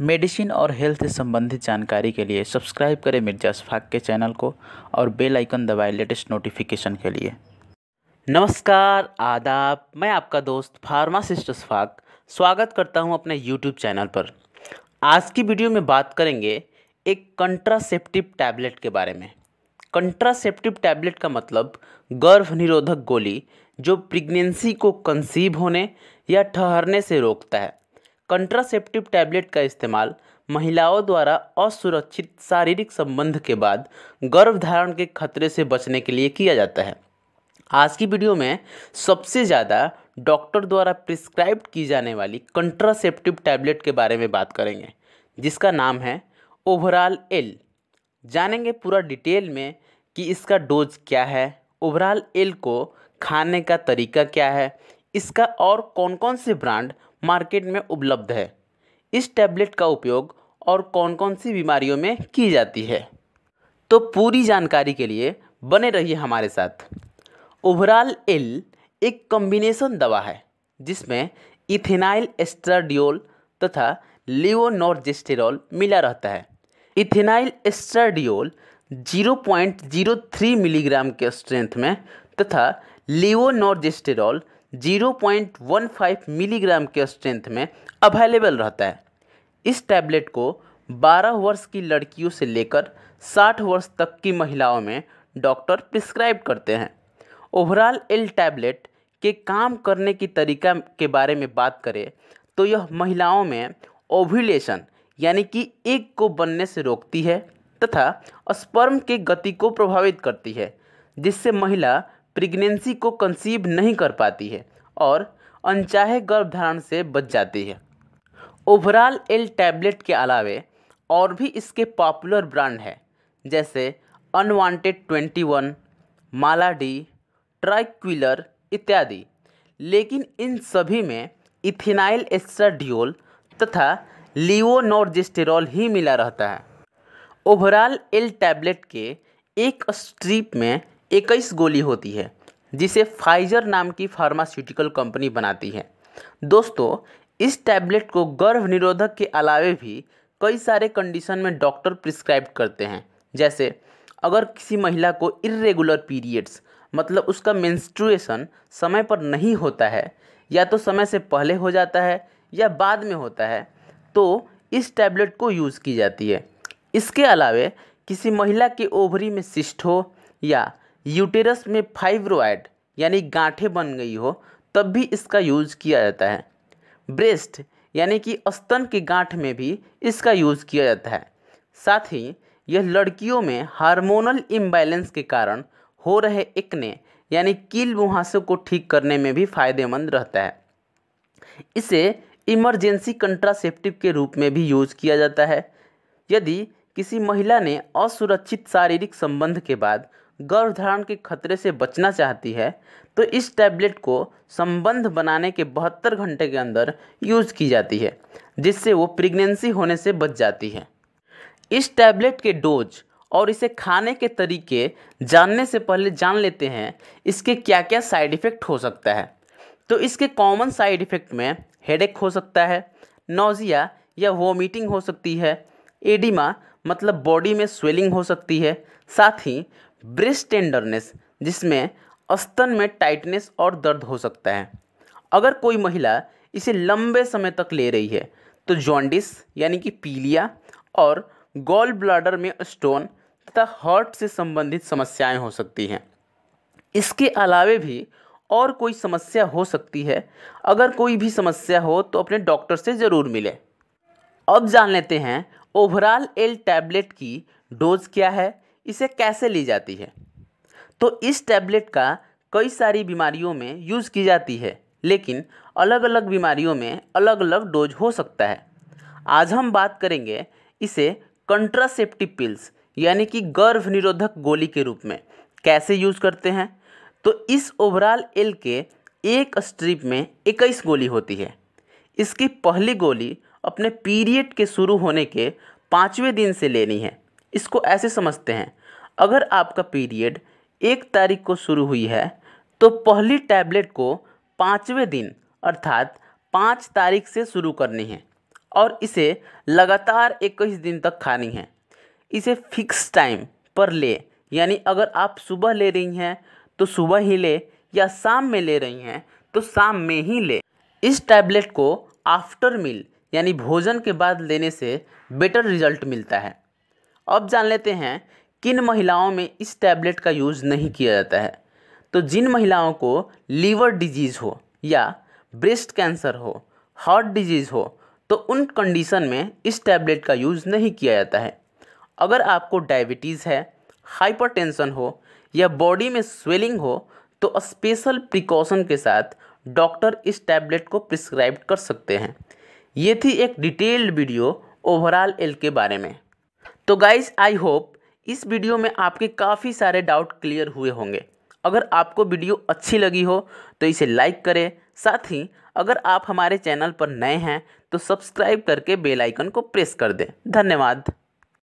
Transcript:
medicine और health से संबंधित जानकारी के लिए सब्सक्राइब करें मिर्जा शफाक के चैनल को और बेल आइकन दबाएं लेटेस्ट नोटिफिकेशन के लिए नमस्कार आदाब मैं आपका दोस्त फार्मासिस्ट शफाक स्वागत करता हूं अपने यूट्यूब चैनल पर आज की वीडियो में बात करेंगे एक कंट्रासेप्टिव टैबलेट के बारे में कंट्रासेप्टिव टैबलेट का मतलब गर्भ निरोधक गोली जो प्रेगनेंसी को कंसीव होने या ठहरने से रोकता है कंट्रासेप्टिव टैबलेट का इस्तेमाल महिलाओं द्वारा असुरक्षित शारीरिक संबंध के बाद गर्भधारण के खतरे से बचने के लिए किया जाता है आज की वीडियो में सबसे ज़्यादा डॉक्टर द्वारा प्रिस्क्राइब की जाने वाली कंट्रासेप्टिव टैबलेट के बारे में बात करेंगे जिसका नाम है ओवरऑल एल जानेंगे पूरा डिटेल में कि इसका डोज क्या है ओवरऑल एल को खाने का तरीका क्या है इसका और कौन कौन से ब्रांड मार्केट में उपलब्ध है इस टैबलेट का उपयोग और कौन कौन सी बीमारियों में की जाती है तो पूरी जानकारी के लिए बने रहिए हमारे साथ ओवरऑल एल एक कॉम्बिनेशन दवा है जिसमें इथेनाइल एस्ट्राडियोल तथा लिवोनोरजेस्टेरॉल मिला रहता है इथेनाइल एस्ट्राडियोल 0.03 मिलीग्राम के स्ट्रेंथ में तथा लिवोनोरजेस्टेरॉल 0.15 मिलीग्राम के स्ट्रेंथ में अवेलेबल रहता है इस टैबलेट को 12 वर्ष की लड़कियों से लेकर 60 वर्ष तक की महिलाओं में डॉक्टर प्रिस्क्राइब करते हैं ओवरऑल एल टैबलेट के काम करने की तरीका के बारे में बात करें तो यह महिलाओं में ओव्यूलेशन यानी कि एक को बनने से रोकती है तथा स्पर्म के गति को प्रभावित करती है जिससे महिला प्रेगनेंसी को कंसीव नहीं कर पाती है और अनचाहे गर्भधारण से बच जाती है ओवरऑल एल टैबलेट के अलावे और भी इसके पॉपुलर ब्रांड हैं जैसे unwanted twenty one Mala D triquilar इत्यादि लेकिन इन सभी में इथिनाइल एस्ट्राडियोल तथा लिवोनोरजिस्टेरॉल ही मिला रहता है ओवरऑल एल टैबलेट के एक स्ट्रीप में इक्कीस गोली होती है जिसे फाइजर नाम की फार्मास्यूटिकल कंपनी बनाती है दोस्तों इस टैबलेट को गर्भ निरोधक के अलावे भी कई सारे कंडीशन में डॉक्टर प्रिस्क्राइब करते हैं जैसे अगर किसी महिला को इरेगुलर पीरियड्स मतलब उसका मेंस्ट्रुएशन समय पर नहीं होता है या तो समय से पहले हो जाता है या बाद में होता है तो इस टैबलेट को यूज़ की जाती है इसके अलावे किसी महिला के ओवरी में सिस्ट हो या यूटेरस में फाइब्रोइड यानी गांठें बन गई हो तब भी इसका यूज किया जाता है ब्रेस्ट यानी कि स्तन की गांठ में भी इसका यूज किया जाता है साथ ही यह लड़कियों में हार्मोनल इम्बैलेंस के कारण हो रहे इकने यानी कील मुहासों को ठीक करने में भी फायदेमंद रहता है इसे इमरजेंसी कंट्रासेप्टिव के रूप में भी यूज किया जाता है यदि किसी महिला ने असुरक्षित शारीरिक संबंध के बाद गर्भधारण के खतरे से बचना चाहती है तो इस टैबलेट को संबंध बनाने के बहत्तर घंटे के अंदर यूज़ की जाती है जिससे वो प्रेगनेंसी होने से बच जाती है इस टैबलेट के डोज और इसे खाने के तरीके जानने से पहले जान लेते हैं इसके क्या क्या साइड इफ़ेक्ट हो सकता है तो इसके कॉमन साइड इफ़ेक्ट में हेडेक हो सकता है नोज़िया या वोमिटिंग हो सकती है एडिमा मतलब बॉडी में स्वेलिंग हो सकती है साथ ही ब्रेस्ट टेंडरनेस जिसमें अस्तन में टाइटनेस और दर्द हो सकता है अगर कोई महिला इसे लंबे समय तक ले रही है तो जॉन्डिस यानी कि पीलिया और गॉल ब्लाडर में स्टोन तथा हार्ट से संबंधित समस्याएं हो सकती हैं इसके अलावे भी और कोई समस्या हो सकती है अगर कोई भी समस्या हो तो अपने डॉक्टर से ज़रूर मिले अब जान लेते हैं ओवरऑल एल टैबलेट की डोज क्या है इसे कैसे ली जाती है तो इस टैबलेट का कई सारी बीमारियों में यूज़ की जाती है लेकिन अलग अलग बीमारियों में अलग अलग डोज हो सकता है आज हम बात करेंगे इसे कंट्रासेप्टिव पिल्स यानी कि गर्भ निरोधक गोली के रूप में कैसे यूज़ करते हैं तो इस ओवरऑल एल के एक स्ट्रिप में इक्कीस गोली होती है इसकी पहली गोली अपने पीरियड के शुरू होने के पाँचवें दिन से लेनी है इसको ऐसे समझते हैं अगर आपका पीरियड एक तारीख को शुरू हुई है तो पहली टैबलेट को पाँचवें दिन अर्थात पाँच तारीख से शुरू करनी है और इसे लगातार इक्कीस दिन तक खानी है इसे फिक्स टाइम पर ले यानी अगर आप सुबह ले रही हैं तो सुबह ही ले या शाम में ले रही हैं तो शाम में ही ले इस टैबलेट को आफ्टर मील यानी भोजन के बाद लेने से बेटर रिजल्ट मिलता है अब जान लेते हैं किन महिलाओं में इस टैबलेट का यूज़ नहीं किया जाता है तो जिन महिलाओं को लीवर डिजीज़ हो या ब्रेस्ट कैंसर हो हार्ट डिजीज़ हो तो उन कंडीशन में इस टैबलेट का यूज़ नहीं किया जाता है अगर आपको डायबिटीज़ है हाइपरटेंशन हो या बॉडी में स्वेलिंग हो तो स्पेशल प्रिकॉशन के साथ डॉक्टर इस टैबलेट को प्रिस्क्राइब कर सकते हैं ये थी एक डिटेल्ड वीडियो ओवरऑल एल के बारे में तो गाइज आई होप इस वीडियो में आपके काफ़ी सारे डाउट क्लियर हुए होंगे अगर आपको वीडियो अच्छी लगी हो तो इसे लाइक करें साथ ही अगर आप हमारे चैनल पर नए हैं तो सब्सक्राइब करके बेल आइकन को प्रेस कर दें धन्यवाद